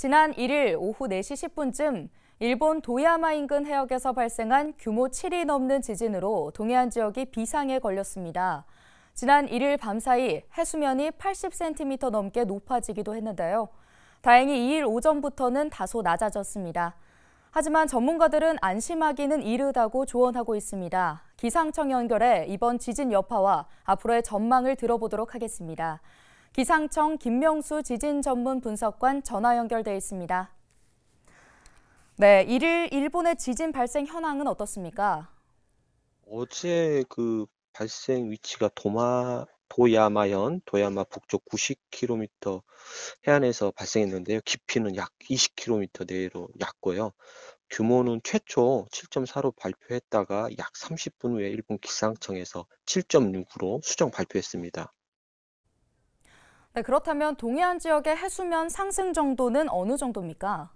지난 1일 오후 4시 10분쯤 일본 도야마 인근 해역에서 발생한 규모 7이 넘는 지진으로 동해안 지역이 비상에 걸렸습니다. 지난 1일 밤사이 해수면이 80cm 넘게 높아지기도 했는데요. 다행히 2일 오전부터는 다소 낮아졌습니다. 하지만 전문가들은 안심하기는 이르다고 조언하고 있습니다. 기상청 연결해 이번 지진 여파와 앞으로의 전망을 들어보도록 하겠습니다. 기상청 김명수 지진 전문 분석관 전화 연결돼 있습니다. 네, 1일 일본의 지진 발생 현황은 어떻습니까? 어제 그 발생 위치가 도마 도야마현 도야마 북쪽 90km 해안에서 발생했는데요. 깊이는 약 20km 내로 약고요 규모는 최초 7.4로 발표했다가 약 30분 후에 일본 기상청에서 7.6으로 수정 발표했습니다. 네, 그렇다면 동해안 지역의 해수면 상승 정도는 어느 정도입니까?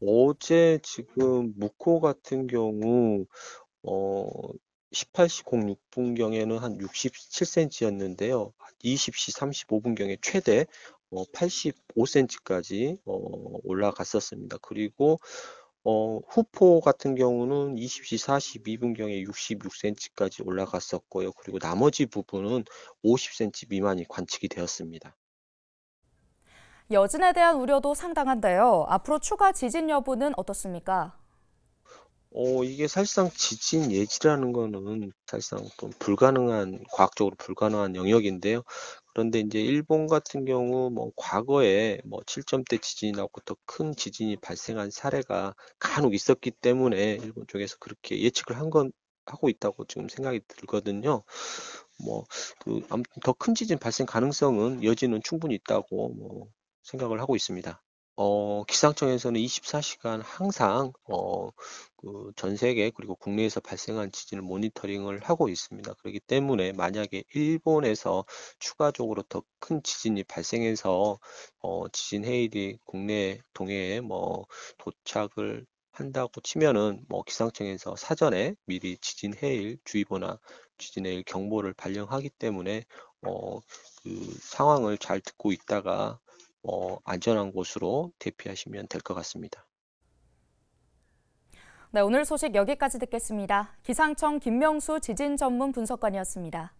어제 지금 묵호 같은 경우 어 18시 06분경에는 한 67cm였는데요. 20시 35분경에 최대 85cm까지 어, 어, 올라갔었습니다. 그리고 어, 후포 같은 경우는 20시 42분경에 66cm까지 올라갔었고요. 그리고 나머지 부분은 50cm 미만이 관측이 되었습니다. 여진에 대한 우려도 상당한데요. 앞으로 추가 지진 여부는 어떻습니까? 어, 이게 사실상 지진 예지라는 거는 사실상 좀 불가능한, 과학적으로 불가능한 영역인데요. 그런데 이제 일본 같은 경우 뭐 과거에 뭐 7점대 지진이 나고 더 큰 지진이 발생한 사례가 간혹 있었기 때문에 일본 쪽에서 그렇게 예측을 한 건 하고 있다고 지금 생각이 들거든요. 뭐 그 아무튼 더 큰 지진 발생 가능성은 여지는 충분히 있다고 뭐 생각을 하고 있습니다. 어, 기상청에서는 24시간 항상 어, 그전 세계 그리고 국내에서 발생한 지진을 모니터링을 하고 있습니다. 그렇기 때문에 만약에 일본에서 추가적으로 더 큰 지진이 발생해서 어, 지진 해일이 국내 동해에 뭐 도착을 한다고 치면은 뭐 기상청에서 사전에 미리 지진 해일 주의보나 지진 해일 경보를 발령하기 때문에 어, 그 상황을 잘 듣고 있다가 어, 안전한 곳으로 대피하시면 될 것 같습니다. 네, 오늘 소식 여기까지 듣겠습니다. 기상청 김명수 지진 전문 분석관이었습니다.